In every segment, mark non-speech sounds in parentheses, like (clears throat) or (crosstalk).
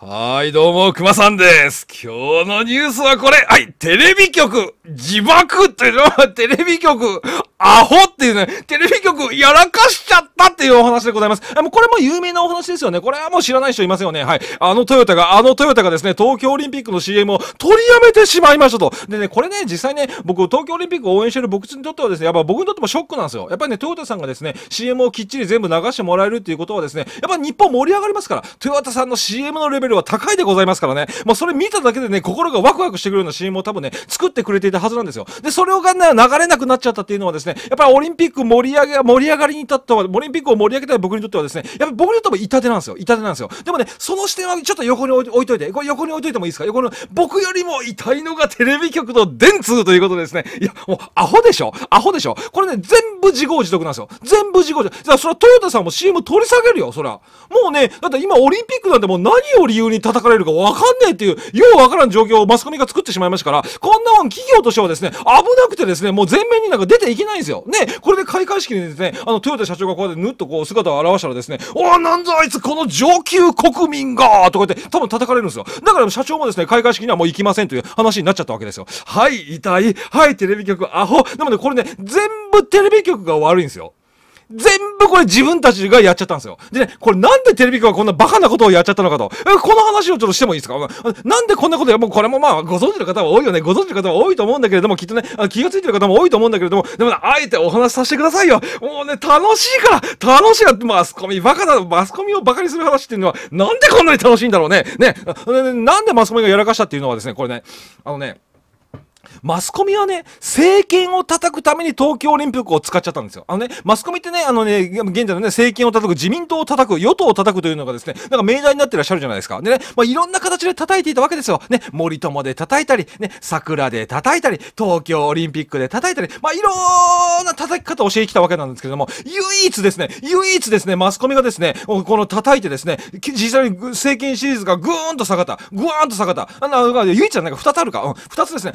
はい、どうも、熊さんです。今日のニュースはこれはい、テレビ局自爆っていうのは、テレビ局アホっていうね、テレビ局やらかしちゃったっていうお話でございます。もうこれも有名なお話ですよね。これはもう知らない人いませんよね。はい。あのトヨタが、あのトヨタがですね、東京オリンピックの CM を取りやめてしまいましたと。でね、これね、実際ね、僕、東京オリンピックを応援してる僕にとってはですね、やっぱ僕にとってもショックなんですよ。やっぱりね、トヨタさんがですね、CM をきっちり全部流してもらえるっていうことはですね、やっぱ日本盛り上がりますから、トヨタさんの CM のレベルルは高いでございますからね。まあ、それ見ただけでね、心がワクワクしてくるような c を多分ね、作ってくれていたはずなんですよ。で、それをがね、流れなくなっちゃったっていうのはですね、やっぱりオリンピック盛り上げ、盛り上がりに至ったは、オリンピックを盛り上げたい僕にとってはですね、やっぱり僕にとっても痛手なんですよ。痛手なんですよ。でもね、その視点はちょっと横に置いといて、これ横に置いといてもいいですか横に、僕よりも痛いのがテレビ局の電通ということですね。いや、もう、アホでしょアホでしょこれね、全部自業自得なんですよ。全部自業自得。じゃあ、それはトヨタさんも CM 取り下げるよ、そら。もうね、だって今オリンピックなんてもう何より由に叩かれるかわかんねえっていう、ようわからん状況をマスコミが作ってしまいましたから、こんなもん企業としてはですね、危なくてですね、もう全面になんか出ていけないんですよ。ね、これで開会式でですね、あの、トヨタ社長がこうやってぬっとこう姿を現したらですね、おお、なんぞあいつこの上級国民がとか言って多分叩かれるんですよ。だから社長もですね、開会式にはもう行きませんという話になっちゃったわけですよ。はい、痛い。はい、テレビ局、アホ。なのでこれね、全部テレビ局が悪いんですよ。全部これ自分たちがやっちゃったんですよ。でね、これなんでテレビ局はこんなバカなことをやっちゃったのかと。この話をちょっとしてもいいですかなんでこんなことや、もうこれもまあご存知の方は多いよね。ご存知の方は多いと思うんだけれども、きっとね、気がついてる方も多いと思うんだけれども、でも、ね、あえてお話しさせてくださいよ。もうね、楽しいから楽しいが、マスコミバカだ、マスコミをバカにする話っていうのは、なんでこんなに楽しいんだろうね。ね、なんでマスコミがやらかしたっていうのはですね、これね、あのね、マスコミはね、政権を叩くために東京オリンピックを使っちゃったんですよ。あのね、マスコミってね、あのね、現在のね、政権を叩く、自民党を叩く、与党を叩くというのがですね、なんか命題になってらっしゃるじゃないですか。でね、まあ、いろんな形で叩いていたわけですよ。ね、森友で叩いたり、ね、桜で叩いたり、東京オリンピックで叩いたり、まあ、いろんな叩き方を教えてきたわけなんですけれども、唯一ですね、唯一ですね、マスコミがですね、この叩いてですね、実際に政権シリーズがぐーんと下がった、ぐわーんと下がった、あの、唯一じゃないか、二つあるか、うん、二つですね、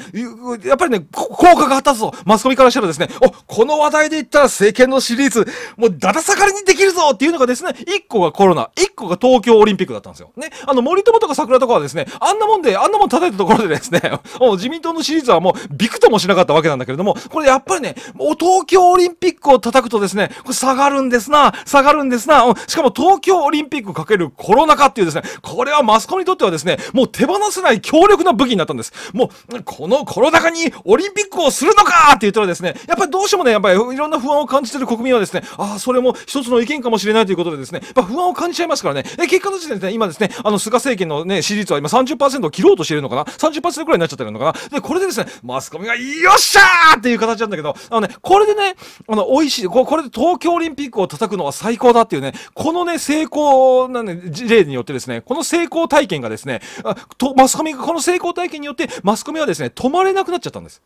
やっぱりね、効果が果たすぞマスコミからしたらですね、お、この話題で言ったら政権のシリーズ、もうだだ下がりにできるぞっていうのがですね、1個がコロナ、1個が東京オリンピックだったんですよ。ね、あの、森友とか桜とかはですね、あんなもんで、あんなもん叩いたところでですね、(laughs) もう自民党のシリーズはもうびくともしなかったわけなんだけれども、これやっぱりね、もう東京オリンピックを叩くとですね、これ下がるんですな、下がるんですな、しかも東京オリンピックかけるコロナ禍っていうですね、これはマスコミにとってはですね、もう手放せない強力な武器になったんです。もう、このコロナ中にオリンピックをするのかって言ったらですね、やっぱりどうしてもね、やっぱりいろんな不安を感じてる国民はですね、ああ、それも一つの意見かもしれないということでですね、やっぱ不安を感じちゃいますからね、え結果の時点で、ね、今ですね、あの、菅政権のね、支持率は今30%を切ろうとしているのかな ?30% くらいになっちゃってるのかなで、これでですね、マスコミが、よっしゃーっていう形なんだけど、あのね、これでね、あの、美味しい、これで東京オリンピックを叩くのは最高だっていうね、このね、成功なね、例によってですね、この成功体験がですね、あとマスコミが、この成功体験によって、マスコミはですね、止まれななくなっちゃったんです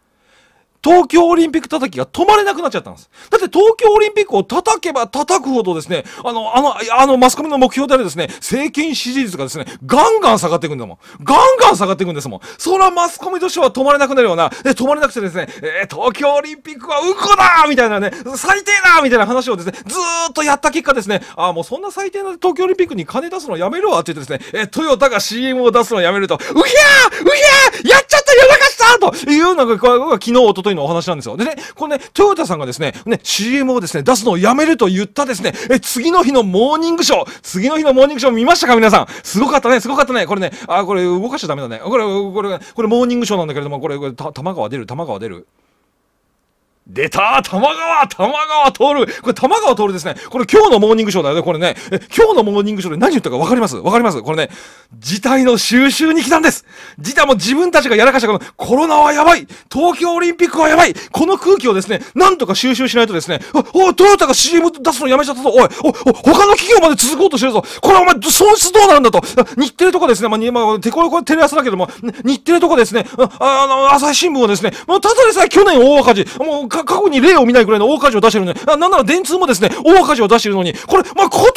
東京オリンピック叩きが止まれなくなっちゃったんです。だって東京オリンピックを叩けば叩くほどですね、あの、あの、あの、マスコミの目標であるですね、政権支持率がですね、ガンガン下がっていくんだもん。ガンガン下がっていくんですもん。そらマスコミとしては止まれなくなるような、で、止まれなくてですね、えー、東京オリンピックはうんこだみたいなね、最低だみたいな話をですね、ずーっとやった結果ですね、あ、もうそんな最低な東京オリンピックに金出すのやめるわって言ってですね、えー、トヨタが CM を出すのやめると、うひゃーうひゃーやっちゃったやらかしたというのが昨日、おとというのお話なんですよ。でね、このね、トヨタさんがですね、ね、CM をですね、出すのをやめると言ったですね、え、次の日のモーニングショー、次の日のモーニングショー見ましたか皆さん。すごかったね、すごかったね。これね、あ、これ動かしちゃダメだね。これ、これ、これ、モーニングショーなんだけれども、これ、これた、玉川出る、玉川出る。出た玉川玉川通るこれ玉川通るですね。これ今日のモーニングショーだよね。これね。え、今日のモーニングショーで何言ったか分かります分かりますこれね、事態の収集に来たんです事態も自分たちがやらかしたこのコロナはやばい東京オリンピックはやばいこの空気をですね、なんとか収集しないとですね、お、おトヨタが CM 出すのやめちゃったぞおい、お、他の企業まで続こうとしてるぞこれお前、損失どうなるんだと日テレとかですね、まあ、まあ、テれレれテレ朝だけども、日テレとかですね、あ、あの、朝日新聞はですね、もうただでさえ去年大赤字、もう、過去に例を見ないくらいの大火事を出してるのに、なんなら電通もですね、大火事を出してるのに、これ、まあ、今年も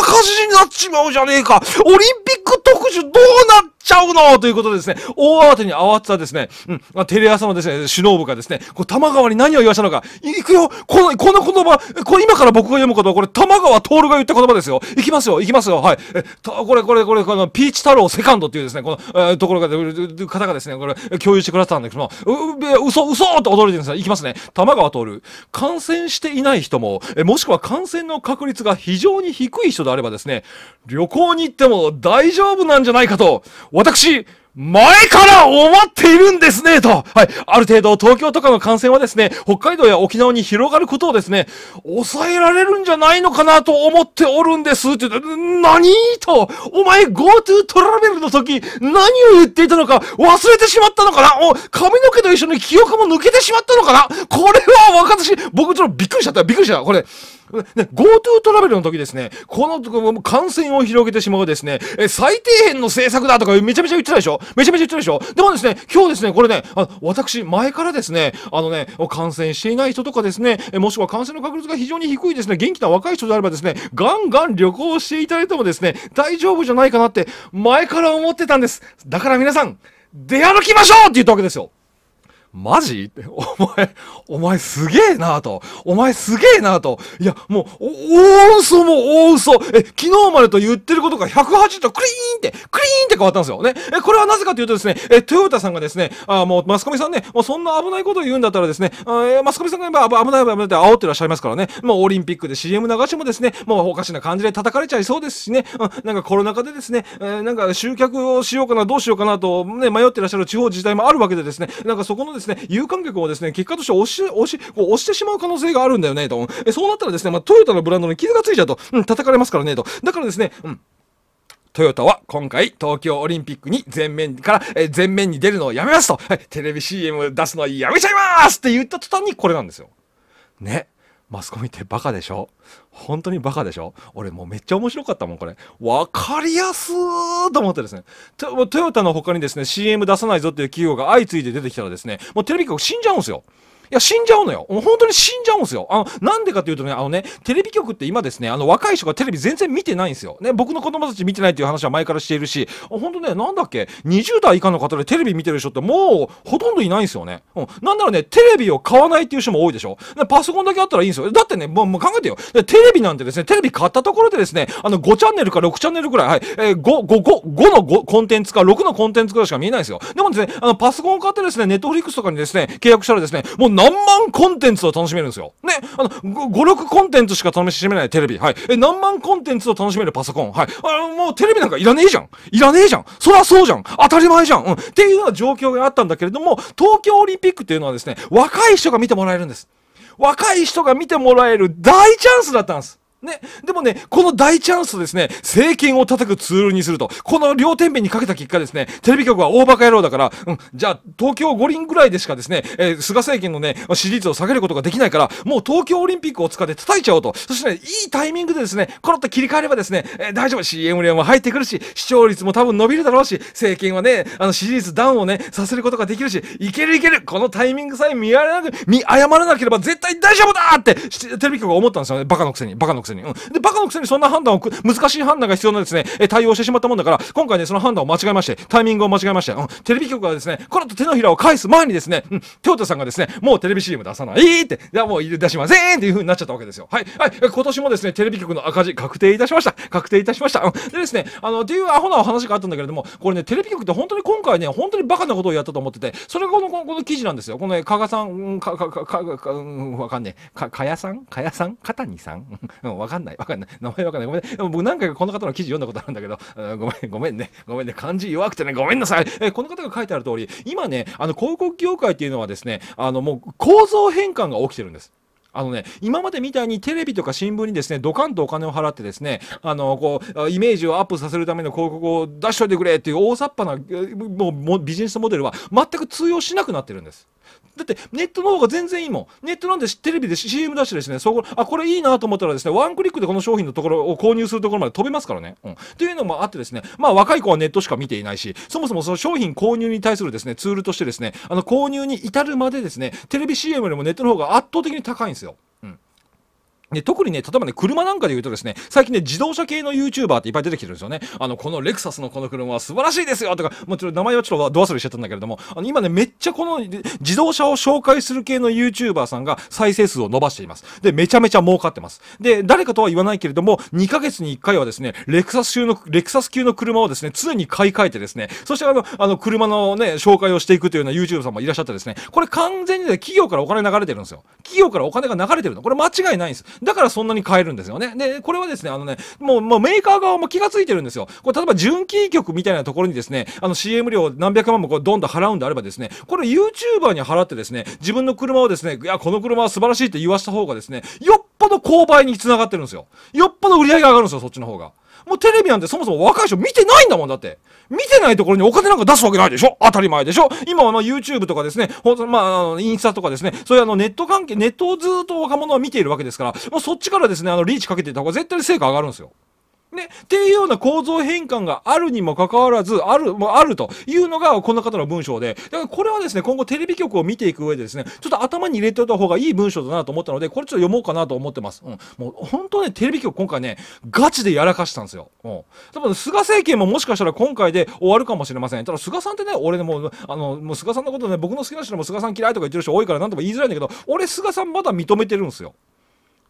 赤字になっちまうじゃねえか。オリンピック特集どうなっちゃうのということでですね、大慌てに慌てたですね、うん、まあ、テレ朝のですね、首脳部がですね、こう、玉川に何を言わしたのか、行くよこの、この言葉、これ今から僕が読むことは、これ玉川徹が言った言葉ですよ。行きますよ、行きますよ、はい。え、た、これ、これ、これ、この、ピーチ太郎セカンドっていうですね、この、えー、ところが、方がですね、これ、共有してくださったんだけども、う、嘘、嘘って驚いてるんですよ。行きますね。摩川る。感染していない人も、えもしくは感染の確率が非常に低い人であればですね、旅行に行っても大丈夫なんじゃないかと、私、前から思っているんですね、と。はい。ある程度、東京とかの感染はですね、北海道や沖縄に広がることをですね、抑えられるんじゃないのかなと思っておるんです。って何と、お前 GoTo トラベルの時、何を言っていたのか忘れてしまったのかなお、髪の毛と一緒に記憶も抜けてしまったのかなこれは私、僕ちょっとびっくりしちゃった。びっくりした。これ。ね、GoTo トラベルの時ですね、この感染を広げてしまうですね、え最底辺の政策だとかめちゃめちゃ言ってたでしょめちゃめちゃ言ってたでしょでもですね、今日ですね、これね、あ私、前からですね、あのね、感染していない人とかですね、もしくは感染の確率が非常に低いですね、元気な若い人であればですね、ガンガン旅行していただいてもですね、大丈夫じゃないかなって、前から思ってたんです。だから皆さん、出歩きましょうって言ったわけですよ。マジって、お前、お前すげえなと、お前すげえなと、いや、もう、大嘘も大嘘、え、昨日までと言ってることが180度クリーンって、クリーンって変わったんですよ。ね。え、これはなぜかというとですね、え、トヨタさんがですね、あ、もう、マスコミさんね、もうそんな危ないことを言うんだったらですね、あマスコミさんが今危ない危ないって煽ってらっしゃいますからね、もうオリンピックで CM 流しもですね、もうおかしな感じで叩かれちゃいそうですしね、うん、なんかコロナ禍でですね、えー、なんか集客をしようかな、どうしようかなと、ね、迷ってらっしゃる地方自治体もあるわけでですね、なんかそこのですね、有観客をですね、結果として押し、押し、押してしまう可能性があるんだよね、と。えそうなったらですね、まあ、トヨタのブランドに傷がついちゃうと、うん、叩かれますからね、と。だからですね、うん。トヨタは今回東京オリンピックに全面から、え全面に出るのをやめますと、はい、テレビ CM 出すのはやめちゃいますって言った途端にこれなんですよ。ね。マスコミってバカでしょ本当にバカでしょ俺もうめっちゃ面白かったもん、これ。わかりやすーと思ってですね。トトヨタの他にですね、CM 出さないぞっていう企業が相次いで出てきたらですね、もうテレビ局死んじゃうんですよ。いや、死んじゃうのよ。もう本当に死んじゃうんですよ。あの、なんでかというとね、あのね、テレビ局って今ですね、あの、若い人がテレビ全然見てないんですよ。ね、僕の子供たち見てないっていう話は前からしているし、本当ね、なんだっけ、20代以下の方でテレビ見てる人ってもう、ほとんどいないんですよね。うん。なんならね、テレビを買わないっていう人も多いでしょ。パソコンだけあったらいいんですよ。だってね、もうもう考えてよ。テレビなんてですね、テレビ買ったところでですね、あの、5チャンネルか6チャンネルくらい、はい、えー、5、5、5、5の5コンテンツか6のコンテンツくらいしか見えないんですよ。でもですね、あの、パソコンを買ってですね、ネットフリックスとかにですね、契約したらですね、もう何万コンテンツを楽しめるんですよ。ね、あの、5、6コンテンツしか楽しめないテレビ。はい。え、何万コンテンツを楽しめるパソコン。はい。あの、もうテレビなんかいらねえじゃん。いらねえじゃん。そらそうじゃん。当たり前じゃん。うん。っていうような状況があったんだけれども、東京オリンピックっていうのはですね、若い人が見てもらえるんです。若い人が見てもらえる大チャンスだったんです。ね、でもね、この大チャンスですね、政権を叩くツールにすると、この両天秤にかけた結果ですね、テレビ局は大バカ野郎だから、うん、じゃあ東京五輪ぐらいでしかですね、えー、菅政権のね、支持率を下げることができないから、もう東京オリンピックを使って叩いちゃおうと、そしてね、いいタイミングでですね、コロッと切り替えればですね、えー、大丈夫、CM 量も入ってくるし、視聴率も多分伸びるだろうし、政権はね、あの支持率ダウンをね、させることができるし、いけるいけるこのタイミングさえ見誤らなければ絶対大丈夫だって、テレビ局は思ったんですよね、バカのくせに、バカのくせに。くせに。うん、で、バカのくせにそんな判断をく、難しい判断が必要なですね、え対応してしまったもんだから、今回ね、その判断を間違えまして、タイミングを間違えまして、うん、テレビ局がですね、この後手のひらを返す前にですね、うん、トヨタさんがですね、もうテレビ CM 出さないって、いや、もう出しませんっていう風になっちゃったわけですよ。はい。はい。今年もですね、テレビ局の赤字確定いたしました。確定いたしました。うん、でですね、あの、っていうアホな話があったんだけれども、これね、テレビ局って本当に今回ね、本当にバカなことをやったと思ってて、それがこの、このこの記事なんですよ。この、ね、加賀さん、か、か、か、か、か、うん、わかんねえ。か、かやさんかやさんかたにさんわかんない。わかんない。名前わかんない。ごめん、ね。僕何回かこの方の記事読んだことあるんだけど、ごめん、ごめんね。ごめんね。漢字弱くてね、ごめんなさい。えこの方が書いてある通り、今ね、あの、広告業界っていうのはですね、あの、もう構造変換が起きてるんです。あのね、今までみたいにテレビとか新聞にですね、ドカンとお金を払ってですね、あの、こう、イメージをアップさせるための広告を出しといてくれっていう大雑把な、もうビジネスモデルは全く通用しなくなってるんです。だってネットの方が全然いいもんネットなんでテレビで CM 出してですねそこあこれいいなと思ったらですねワンクリックでこの商品のところを購入するところまで飛べますからね、うん、というのもあってですねまあ若い子はネットしか見ていないしそもそもその商品購入に対するですねツールとしてですねあの購入に至るまでですねテレビ CM よりもネットの方が圧倒的に高いんですよ。で特にね、例えばね、車なんかで言うとですね、最近ね、自動車系の YouTuber っていっぱい出てきてるんですよね。あの、このレクサスのこの車は素晴らしいですよとか、もちろん名前はちょっとド忘れしちゃったんだけれども、あの今ね、めっちゃこの自動車を紹介する系の YouTuber さんが再生数を伸ばしています。で、めちゃめちゃ儲かってます。で、誰かとは言わないけれども、2ヶ月に1回はですね、レクサス級の、レクサス級の車をですね、常に買い替えてですね、そしてあの、あの、車のね、紹介をしていくというような YouTuber さんもいらっしゃってですね、これ完全にね、企業からお金流れてるんですよ。企業からお金が流れてるの。これ間違いないんです。だからそんなに買えるんですよね。で、これはですね、あのね、もう、もうメーカー側も気がついてるんですよ。これ、例えば、純キー局みたいなところにですね、あの、CM 料何百万もこう、どんどん払うんであればですね、これ YouTuber に払ってですね、自分の車をですね、いや、この車は素晴らしいって言わした方がですね、よっぽど購買に繋がってるんですよ。よっぽど売り上げ上がるんですよ、そっちの方が。もうテレビなんてそもそも若い人見てないんだもんだって。見てないところにお金なんか出すわけないでしょ当たり前でしょ今はま YouTube とかですね、ほまあ、あの、インスタとかですね、そういうあの、ネット関係、ネットをずっと若者は見ているわけですから、もうそっちからですね、あの、リーチかけていった方が絶対に成果上がるんですよ。ね、っていうような構造変換があるにもかかわらず、ある、もあるというのがこの方の文章で、だからこれはですね、今後テレビ局を見ていく上でですね、ちょっと頭に入れておいた方がいい文章だなと思ったので、これちょっと読もうかなと思ってます。うん。もう本当ね、テレビ局今回ね、ガチでやらかしたんですよ。うん。多分菅政権ももしかしたら今回で終わるかもしれません。ただ菅さんってね、俺ね、もう、あの、もう菅さんのことね、僕の好きな人も菅さん嫌いとか言ってる人多いから何とか言いづらいんだけど、俺菅さんまだ認めてるんですよ。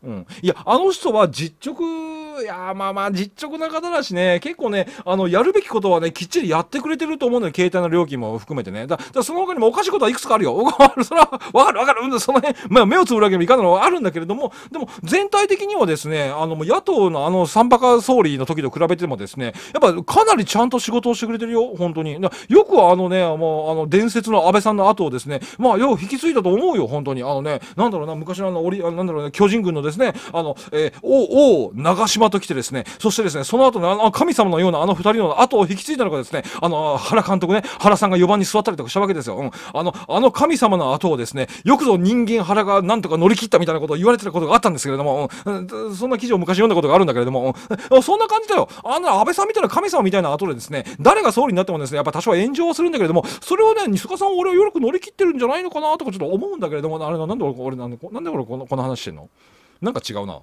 うん、いやあの人は実直いやまあまあ、実直な方だしね、結構ね、あの、やるべきことはね、きっちりやってくれてると思うのよ、携帯の料金も含めてね。だ、だその他にもおかしいことはいくつかあるよ。(laughs) それは、わかるわかる。その辺、まあ、目をつぶるわけにもいかなのはあるんだけれども、でも、全体的にはですね、あの、野党のあの、三馬鹿総理の時と比べてもですね、やっぱ、かなりちゃんと仕事をしてくれてるよ、本当に。よくあのね、もう、あの、伝説の安倍さんの後をですね、まあ、よう引き継いだと思うよ、本当に。あのね、なんだろうな、昔のあの、なんだろうな、巨人軍のですね、あの、えー、お、お、長島まと来てですね、そしてですね、その後のあの神様のようなあの二人の後を引き継いだのがですね、あの、原監督ね、原さんが4番に座ったりとかしたわけですよ。うん。あの、あの神様の後をですね、よくぞ人間原がなんとか乗り切ったみたいなことを言われてたことがあったんですけれども、うん、そんな記事を昔読んだことがあるんだけれども、うん、そんな感じだよ。あの、安倍さんみたいな神様みたいな後でですね、誰が総理になってもですね、やっぱ多少炎上はするんだけれども、それをね、西塚さん俺はよく乗り切ってるんじゃないのかなとかちょっと思うんだけれども、あれなんで俺、なんで俺この話してんのなんか違うな。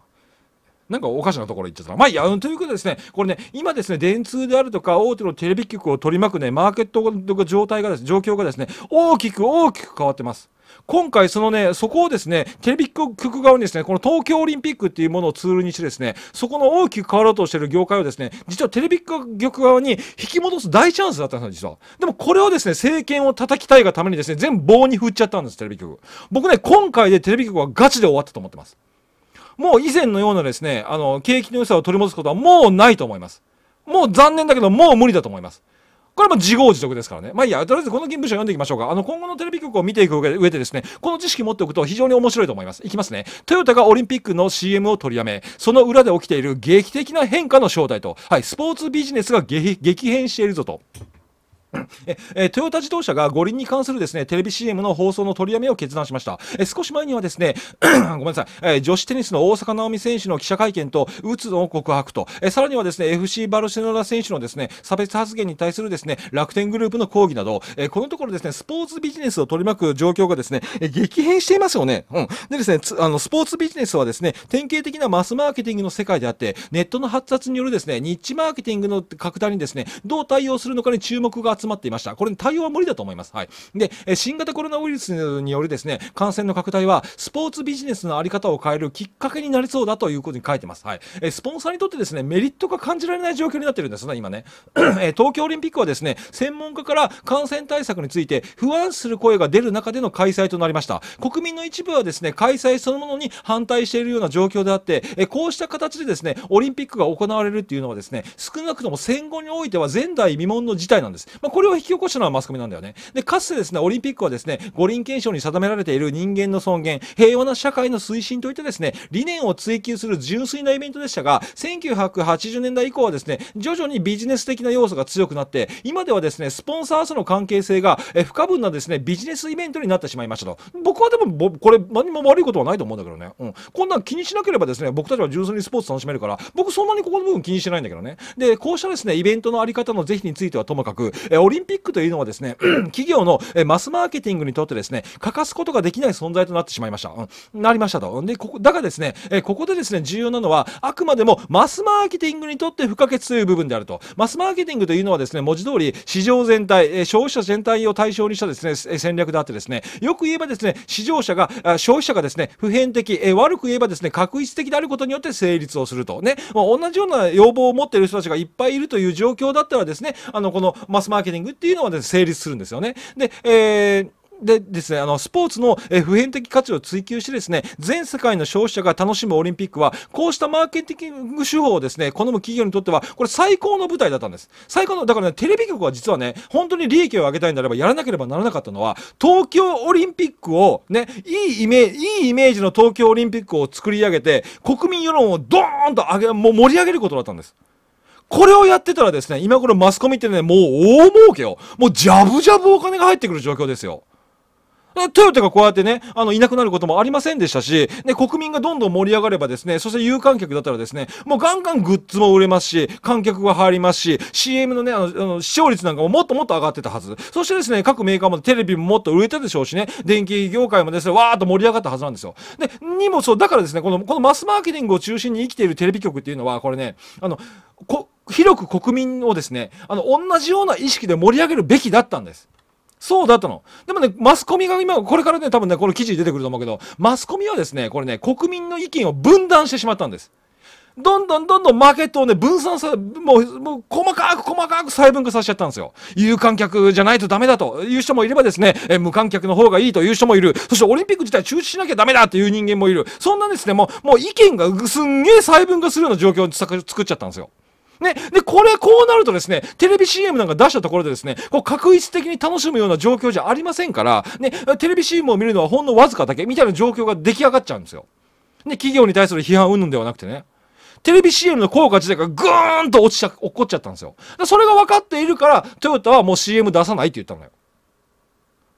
なんかおかしなところ行っちゃったまあ、いや、ということですね、これね、今ですね、電通であるとか、大手のテレビ局を取り巻くね、マーケットの状態がです、ね、状況がですね、大きく大きく変わってます。今回、そのね、そこをですね、テレビ局側にですね、この東京オリンピックっていうものをツールにしてですね、そこの大きく変わろうとしている業界をですね、実はテレビ局側に引き戻す大チャンスだったんですよ、実は。でもこれをですね、政権を叩きたいがためにですね、全部棒に振っちゃったんです、テレビ局。僕ね、今回でテレビ局はガチで終わったと思ってます。もう以前のようなですね、あの、景気の良さを取り戻すことはもうないと思います。もう残念だけど、もう無理だと思います。これも自業自得ですからね。まあいいや、とりあえずこの文章読んでいきましょうか。あの、今後のテレビ局を見ていく上でですね、この知識持っておくと非常に面白いと思います。いきますね。トヨタがオリンピックの CM を取りやめ、その裏で起きている劇的な変化の正体と、はい、スポーツビジネスが激変しているぞと。ええトヨタ自動車が五輪に関するですねテレビ CM の放送の取りやめを決断しましたえ少し前にはですね (clears throat) ごめんなさい、え女子テニスの大坂なおみ選手の記者会見とうつの告白とえさらにはですね FC バルセロナ選手のですね差別発言に対するですね楽天グループの抗議などえこのところですねスポーツビジネスを取り巻く状況がですねえ激変していますよね、うん、でですねあのスポーツビジネスはですね典型的なマスマーケティングの世界であってネットの発達によるですねニッチマーケティングの拡大にですねどう対応するのかに注目が集まっていました。これに対応は無理だと思います。はい。で、新型コロナウイルスによるですね、感染の拡大は、スポーツビジネスのあり方を変えるきっかけになりそうだということに書いてます。はい。えスポンサーにとってですね、メリットが感じられない状況になってるんですね、今ね。(clears throat) え東京オリンピックはですね、専門家から感染対策について不安する声が出る中での開催となりました。国民の一部はですね、開催そのものに反対しているような状況であって、えこうした形でですね、オリンピックが行われるっていうのはですね、少なくとも戦後においては前代未聞の事態なんです。まあこれを引き起こしたのはマスコミなんだよね。で、かつてですね、オリンピックはですね、五輪憲章に定められている人間の尊厳、平和な社会の推進といったですね、理念を追求する純粋なイベントでしたが、1980年代以降はですね、徐々にビジネス的な要素が強くなって、今ではですね、スポンサーとの関係性が不可分なですね、ビジネスイベントになってしまいましたと。僕はでも、これ何も悪いことはないと思うんだけどね。うん。こんなん気にしなければですね、僕たちは純粋にスポーツ楽しめるから、僕そんなにここの部分気にしてないんだけどね。で、こうしたですね、イベントのあり方の是非についてはともかく、えオリンピックというのはですね、(clears throat) 企業のマスマーケティングにとってですね、欠かすことができない存在となってしまいました。うん、なりましたと。で、ここ、だがですね、えここでですね、重要なのは、あくまでもマスマーケティングにとって不可欠という部分であると。マスマーケティングというのはですね、文字通り市場全体、え消費者全体を対象にしたですね、戦略であってですね、よく言えばですね、市場者が、消費者がですね、普遍的、え悪く言えばですね、確一的であることによって成立をすると。ね、ま同じような要望を持っている人たちがいっぱいいるという状況だったらですね、あの、このマスマーケケティングっていうのは、ね、成立するんですよね。で、えーでですね、あのスポーツの、え普遍的価値を追求してですね全世界の消費者が楽しむオリンピックはこうしたマーケティング手法をですね好む企業にとってはこれ最高の舞台だったんです最高のだからねテレビ局は実はね本当に利益を上げたいんであればやらなければならなかったのは東京オリンピックをねいいイメージいいイメージの東京オリンピックを作り上げて国民世論をドーンと上げもう盛り上げることだったんですこれをやってたらですね、今頃マスコミってね、もう大儲けよ。もうジャブジャブお金が入ってくる状況ですよ。トヨタがこうやってね、あの、いなくなることもありませんでしたし、ね、国民がどんどん盛り上がればですね、そして有観客だったらですね、もうガンガングッズも売れますし、観客が入りますし、CM のね、あの、あの視聴率なんかももっともっと上がってたはず。そしてですね、各メーカーもテレビももっと売れたでしょうしね、電気業界もですね、わーっと盛り上がったはずなんですよ。で、にもそう、だからですね、この、このマスマーケティングを中心に生きているテレビ局っていうのは、これね、あの、こ、広く国民をですね、あの、同じような意識で盛り上げるべきだったんです。そうだったの。でもね、マスコミが今、これからね、多分ね、この記事出てくると思うけど、マスコミはですね、これね、国民の意見を分断してしまったんです。どんどんどんどんマーケットをね、分散さ、もう、もう細かく細かく細分化させちゃったんですよ。有観客じゃないとダメだという人もいればですね、え無観客の方がいいという人もいる。そしてオリンピック自体中止しなきゃダメだという人間もいる。そんなですね、もう、もう意見がすんげえ細分化するような状況を作っちゃったんですよ。ね、で、これ、こうなるとですね、テレビ CM なんか出したところでですね、こう、確一的に楽しむような状況じゃありませんから、ね、テレビ CM を見るのはほんのわずかだけ、みたいな状況が出来上がっちゃうんですよ。ね、企業に対する批判云々ではなくてね。テレビ CM の効果自体がぐーんと落ちちゃ、落っこっちゃったんですよ。それが分かっているから、トヨタはもう CM 出さないって言ったのよ。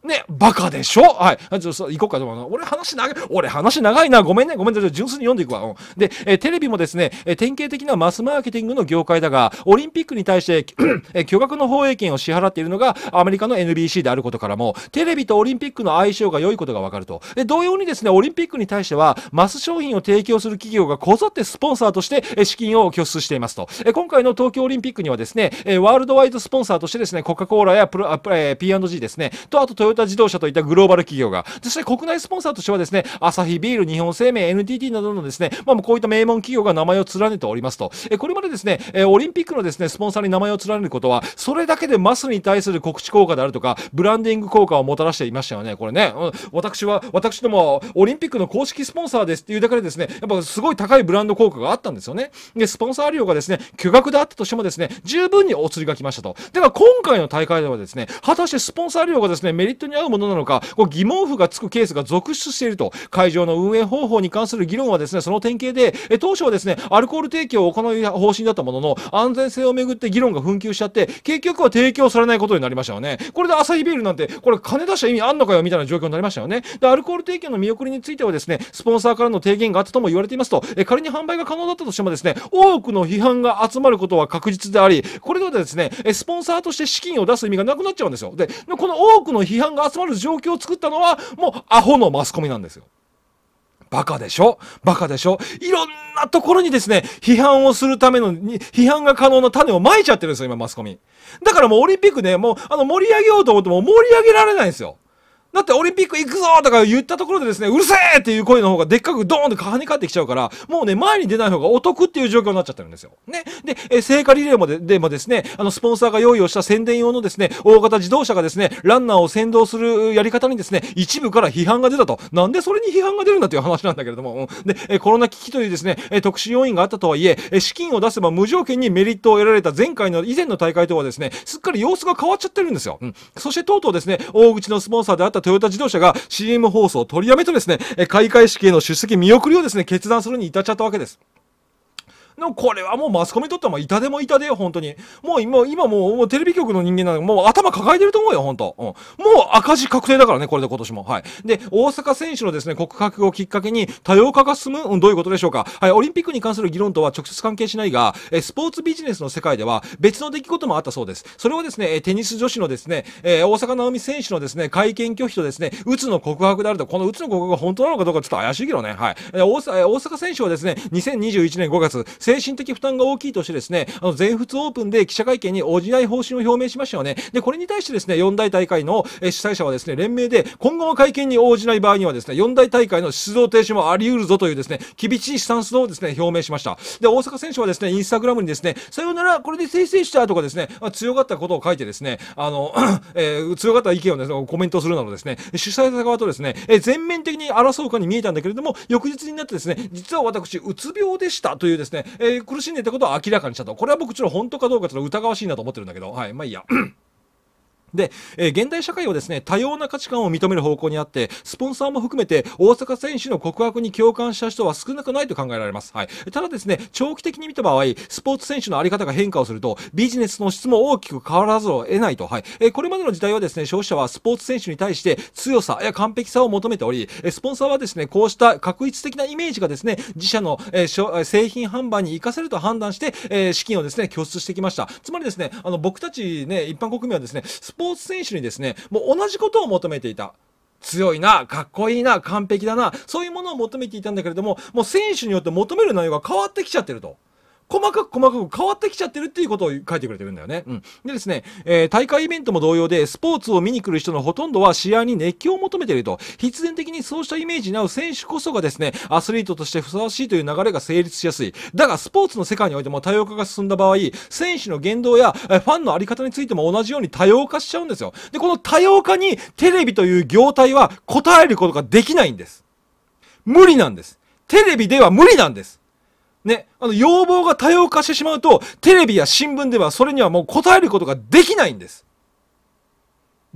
ね、バカでしょはい。ちょそ行こうかと思う。俺話長い、俺話長いな。ごめんね、ごめんね。純粋に読んでいくわ。うん、で、えテレビもですね、え典型的なマスマーケティングの業界だが、オリンピックに対して、(clears throat) え巨額の放映権を支払っているのがアメリカの NBC であることからも、テレビとオリンピックの相性が良いことがわかると。で、同様にですね、オリンピックに対しては、マス商品を提供する企業がこぞってスポンサーとして、え資金を拠出していますと。え今回の東京オリンピックにはですね、えワールドワイドスポンサーとしてですね、コカ・コーラやプロ、え P&G ですね、と、あとヨタ自動車といったグローバル企業が、そして国内スポンサーとしてはですね、アサヒビール、日本生命、NTT などのですね、まあ、こういった名門企業が名前を連ねておりますと、えこれまでですね、えオリンピックのですね、スポンサーに名前を連ねることは、それだけでマスに対する告知効果であるとか、ブランディング効果をもたらしていましたよね。これね、私は、私ども、オリンピックの公式スポンサーですっていうだけでですね、やっぱすごい高いブランド効果があったんですよね。で、スポンサー料がですね、巨額であったとしてもですね、十分にお釣りが来ましたと。では、今回の大会ではですね、果たしてスポンサー料がですね、メリットに合うものなのか、こう疑問符がつくケースが続出していると、会場の運営方法に関する議論はですね、その典型で、え当初はですね、アルコール提供を行う方針だったものの、安全性をめぐって議論が紛糾しちゃって、結局は提供されないことになりましたよね。これでアサビールなんて、これ金出した意味あんのかよ、みたいな状況になりましたよね。で、アルコール提供の見送りについてはですね、スポンサーからの提言があったとも言われていますと、え仮に販売が可能だったとしてもですね、多くの批判が集まることは確実であり、これではですね、スポンサーとして資金を出す意味がなくなっちゃうんですよ。で、この多くの批判さんが集まる状況を作ったのは、もうアホのマスコミなんですよ。バカでしょバカでしょいろんなところにですね、批判をするためのに、批判が可能な種をまいちゃってるんですよ、今マスコミ。だからもうオリンピックね、もう、あの、盛り上げようと思っても盛り上げられないんですよ。だってオリンピック行くぞとか言ったところでですね、うるせえっていう声の方がでっかくドーンって果敢に返ってきちゃうから、もうね、前に出ない方がお得っていう状況になっちゃってるんですよ。ね。で、え聖火リレーまででもですね、あの、スポンサーが用意をした宣伝用のですね、大型自動車がですね、ランナーを先導するやり方にですね、一部から批判が出たと。なんでそれに批判が出るんだという話なんだけれども、うん、で、えコロナ危機というですね、え特殊要因があったとはいえ、え資金を出せば無条件にメリットを得られた前回の以前の大会とはですね、すっかり様子が変わっちゃってるんですよ。うん。そしてとうとうですね、大口のスポンサーであったトヨタ自動車が CM 放送を取りやめとですね、開会式への出席見送りをですね、決断するに至っちゃったわけです。のこれはもうマスコミにとっても痛でも痛でよ、本当に。もう今、今もうもうテレビ局の人間なんでもう頭抱えてると思うよ、本当、うん、もう赤字確定だからね、これで今年も。はい。で、大阪選手のですね、告白をきっかけに多様化が進む、うん、どういうことでしょうか。はい、オリンピックに関する議論とは直接関係しないが、えスポーツビジネスの世界では別の出来事もあったそうです。それはですね、テニス女子のですね、えー、大阪直美選手のですね、会見拒否とですね、うつの告白であると、このうつの告白が本当なのかどうかちょっと怪しいけどね。はい。大阪選手はですね、2021年5月、精神的負担が大きいとしてですね、あの全仏オープンで記者会見に応じない方針を表明しましたよね。で、これに対してですね、4大大会の主催者はですね、連名で今後の会見に応じない場合にはですね、4大大会の出動停止もあり得るぞというですね、厳しいスタンスをですね、表明しました。で、大阪選手はですね、インスタグラムにですね、さようなら、これで先制したとかですね、強がったことを書いてですね、あの、えー、強かった意見をですね、コメントするなどですね、主催者側とですね、え全面的に争うかに見えたんだけれども、翌日になってですね、実は私、うつ病でしたというですね、えー、苦しんでいたことを明らかにしたと。これは僕ちょっと本当かどうかちょっと疑わしいなと思ってるんだけど、はい、まあいいや。で、えー、現代社会はですね多様な価値観を認める方向にあってスポンサーも含めて大阪選手の告白に共感した人は少なくないと考えられます、はい、ただですね長期的に見た場合スポーツ選手の在り方が変化をするとビジネスの質も大きく変わらずを得ないと、はいえー、これまでの時代はですね消費者はスポーツ選手に対して強さや完璧さを求めておりスポンサーはですねこうした確一的なイメージがですね自社の、えー、製品販売に生かせると判断して、えー、資金をですね拠出してきましたつまりですねあの僕たちね一般国民はですねスポーツポーツ選手にですね、もう同じことを求めていた。強いな、かっこいいな、完璧だな、そういうものを求めていたんだけれども、もう選手によって求める内容が変わってきちゃってると。細かく細かく変わってきちゃってるっていうことを書いてくれてるんだよね。うん、でですね、えー、大会イベントも同様で、スポーツを見に来る人のほとんどは試合に熱狂を求めていると、必然的にそうしたイメージに合う選手こそがですね、アスリートとしてふさわしいという流れが成立しやすい。だが、スポーツの世界においても多様化が進んだ場合、選手の言動や、えファンのあり方についても同じように多様化しちゃうんですよ。で、この多様化にテレビという業態は答えることができないんです。無理なんです。テレビでは無理なんです。ね、あの、要望が多様化してしまうと、テレビや新聞ではそれにはもう答えることができないんです。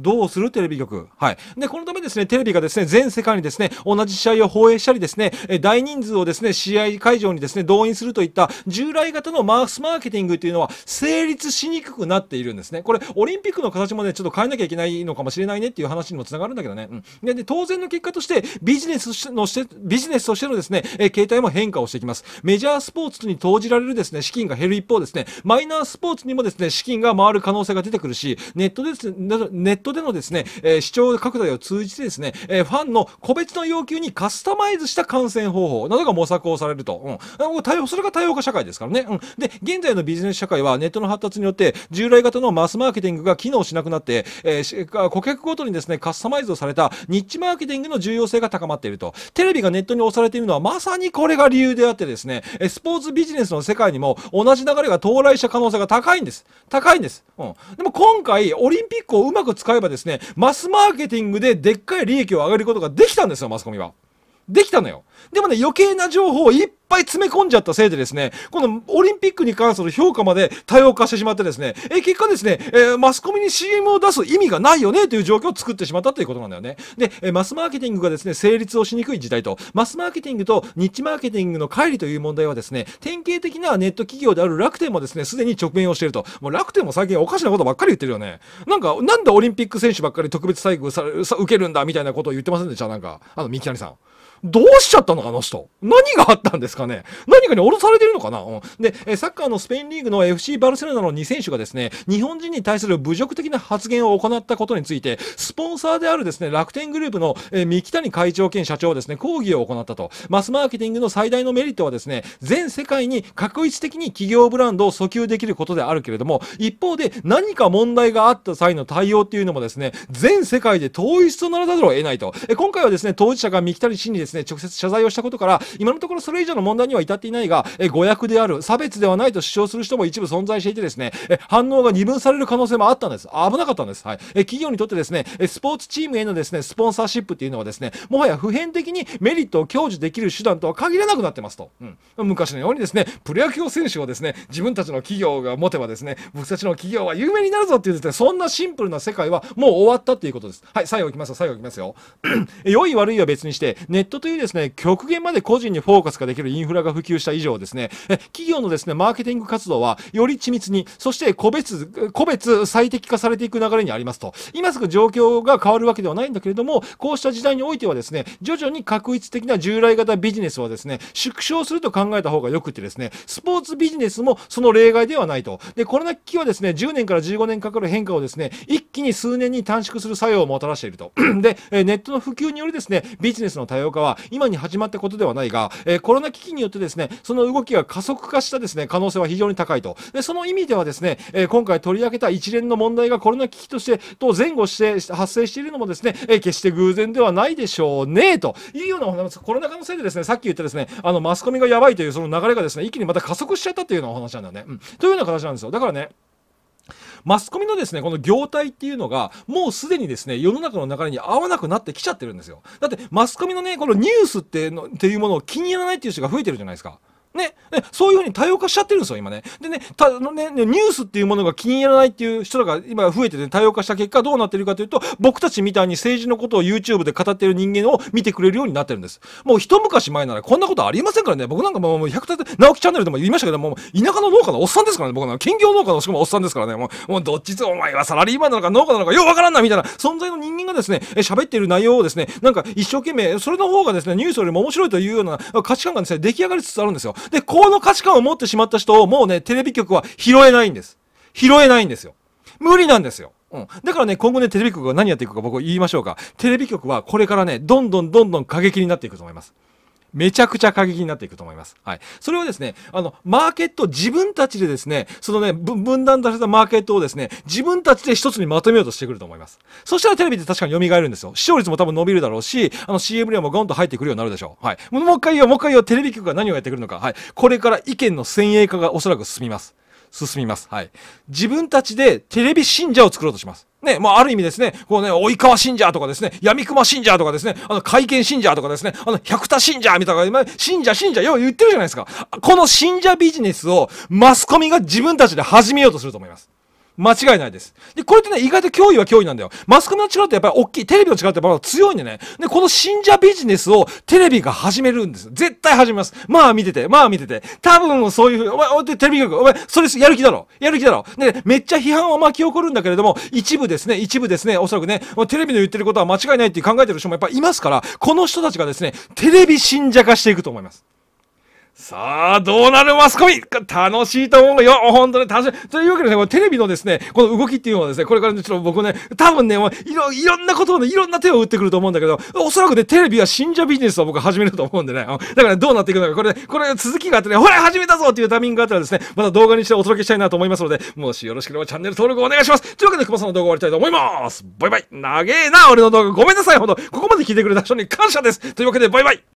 どうするテレビ局。はい。で、このためですね、テレビがですね、全世界にですね、同じ試合を放映したりですね、大人数をですね、試合会場にですね、動員するといった従来型のマースマーケティングというのは成立しにくくなっているんですね。これ、オリンピックの形もね、ちょっと変えなきゃいけないのかもしれないねっていう話にもつながるんだけどね。うん。で、で当然の結果として、ビジネスとしてのして、ビジネスとしてのですね、え形態も変化をしていきます。メジャースポーツに投じられるですね、資金が減る一方ですね、マイナースポーツにもですね、資金が回る可能性が出てくるし、ネットです、ネットトでのですね、えー、視聴拡大を通じてですね、えー、ファンの個別の要求にカスタマイズした観戦方法などが模索をされると。うん。それが多様化社会ですからね。うん。で、現在のビジネス社会はネットの発達によって、従来型のマスマーケティングが機能しなくなって、えー、顧客ごとにですね、カスタマイズをされたニッチマーケティングの重要性が高まっていると。テレビがネットに押されているのはまさにこれが理由であってですね、スポーツビジネスの世界にも同じ流れが到来した可能性が高いんです。高いんです。うん。でも今回、オリンピックをうまく使えばですね、マスマーケティングででっかい利益を上げることができたんですよ、マスコミは。できたのよ。でもね、余計な情報をいっぱい詰め込んじゃったせいでですね、このオリンピックに関する評価まで多様化してしまってですね、え結果ですね、えー、マスコミに CM を出す意味がないよねという状況を作ってしまったということなんだよね。で、えマスマーケティングがですね、成立をしにくい時代と、マスマーケティングとニッチマーケティングの乖離という問題はですね、典型的なネット企業である楽天もですね、すでに直面をしていると。もう楽天も最近おかしなことばっかり言ってるよね。なんか、なんでオリンピック選手ばっかり特別待遇され、受けるんだみたいなことを言ってませんでしたなんか、あの、三木谷さん。どうしちゃったったのあの人。何があったんですかね何かに降ろされてるのかな、うん、で、サッカーのスペインリーグの FC バルセロナの2選手がですね、日本人に対する侮辱的な発言を行ったことについて、スポンサーであるですね、楽天グループの、え三木谷会長兼社長はですね、抗議を行ったと。マスマーケティングの最大のメリットはですね、全世界に確一的に企業ブランドを訴求できることであるけれども、一方で何か問題があった際の対応っていうのもですね、全世界で統一とならざるを得ないと。え今回はですね、当事者が三木谷氏にですね、直接謝罪をしたことから今のところそれ以上の問題には至っていないが、え誤訳である差別ではないと主張する人も一部存在していてですねえ反応が二分される可能性もあったんです危なかったんです、はい、え企業にとってですねスポーツチームへのですねスポンサーシップっていうのはですねもはや普遍的にメリットを享受できる手段とは限らなくなってますと、うん、昔のようにですねプロ野球選手をですね自分たちの企業が持てばですね僕たちの企業は有名になるぞっていうです、ね、そんなシンプルな世界はもう終わったっていうことですはい最後いきますよ最後いきますよ良い悪いは別にしてネットというですね極限まで個人にフォーカスができるインフラが普及した以上ですね、企業のですね、マーケティング活動はより緻密に、そして個別、個別最適化されていく流れにありますと。今すぐ状況が変わるわけではないんだけれども、こうした時代においてはですね、徐々に確一的な従来型ビジネスはですね、縮小すると考えた方がよくてですね、スポーツビジネスもその例外ではないと。で、コロナ危機はですね、10年から15年かかる変化をですね、一気に数年に短縮する作用をもたらしていると。(clears throat) で、ネットの普及によりですね、ビジネスの多様化は、今に始始まったことではないが、えー、コロナ危機によってですね、その動きが加速化したですね、可能性は非常に高いと。で、その意味ではですね、えー、今回取り上げた一連の問題がコロナ危機として、と前後して発生しているのもですね、えー、決して偶然ではないでしょうね、というようなお話、コロナ禍のせいでですね、さっき言ったですね、あの、マスコミがやばいというその流れがですね、一気にまた加速しちゃったというようなお話なんだよね。うん。というような形なんですよ。だからね、マスコミのですねこの業態っていうのがもうすでにですね世の中の流れに合わなくなってきちゃってるんですよだってマスコミのねこのニュースってのっていうものを気に入らないっていう人が増えてるじゃないですかね、ね、そういうふうに多様化しちゃってるんですよ、今ね。でね、たのね、ニュースっていうものが気に入らないっていう人らが今増えてて、ね、多様化した結果どうなってるかというと、僕たちみたいに政治のことを YouTube で語ってる人間を見てくれるようになってるんです。もう一昔前ならこんなことありませんからね、僕なんかもう百0 0直樹チャンネルでも言いましたけど、もう田舎の農家のおっさんですからね、僕なんか兼業農家のしかもおっさんですからね、もう、もうどっちつお前はサラリーマンなのか農家なのかようわからんなみたいな存在の人間がですね、喋ってる内容をですね、なんか一生懸命、それの方がですね、ニュースよりも面白いというような価値観がですね、出来上がりつつあるんですよ。で、この価値観を持ってしまった人をもうね、テレビ局は拾えないんです。拾えないんですよ。無理なんですよ。うん。だからね、今後ね、テレビ局が何やっていくか僕言いましょうか。テレビ局はこれからね、どんどんどんどん過激になっていくと思います。めちゃくちゃ過激になっていくと思います。はい。それはですね、あの、マーケット、自分たちでですね、そのね、分断されたマーケットをですね、自分たちで一つにまとめようとしてくると思います。そしたらテレビって確かに蘇るんですよ。視聴率も多分伸びるだろうし、あの CM 量もゴンと入ってくるようになるでしょう。はい。もう一回言おう、もう一回言おう、テレビ局が何をやってくるのか。はい。これから意見の先鋭化がおそらく進みます。進みます。はい。自分たちでテレビ信者を作ろうとします。ね、まあ、ある意味ですね、こうね、及川信者とかですね、闇熊信者とかですね、あの、会見信者とかですね、あの、百田信者みたいな、信者信者、よう言ってるじゃないですか。この信者ビジネスを、マスコミが自分たちで始めようとすると思います。間違いないです。で、これってね、意外と脅威は脅威なんだよ。マスコミの力ってやっぱり大きい。テレビの力ってやっぱ強いんでね。で、この信者ビジネスをテレビが始めるんです。絶対始めます。まあ見てて、まあ見てて。多分そういうふうに、お前、お前テレビ局、お前、それやる気だろ。やる気だろ。で、めっちゃ批判を巻き起こるんだけれども、一部ですね、一部ですね、おそらくね、テレビの言ってることは間違いないって考えてる人もやっぱいますから、この人たちがですね、テレビ信者化していくと思います。さあ、どうなるマスコミ楽しいと思うよ本当に楽しいというわけでね、これテレビのですね、この動きっていうのはですね、これからね、ちょっと僕ね、多分ね、いろ、いろんなことをね、いろんな手を打ってくると思うんだけど、おそらくね、テレビは信者ビジネスを僕は始めると思うんでね、だから、ね、どうなっていくのか、これ、これ続きがあってね、ほら始めたぞっていうタイミングがあったらですね、また動画にしてお届けしたいなと思いますので、もしよろしければチャンネル登録お願いしますというわけで、熊さんの動画終わりたいと思いますバイバイ長えな俺の動画ごめんなさいほど、ここまで聞いてくれた人に感謝ですというわけで、バイバイ